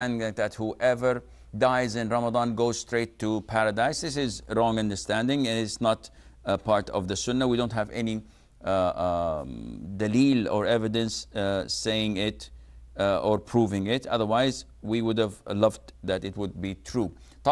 understanding that whoever dies in Ramadan goes straight to paradise. This is wrong understanding and it's not a part of the Sunnah. We don't have any uh, um, dalil or evidence uh, saying it uh, or proving it. Otherwise, we would have loved that it would be true.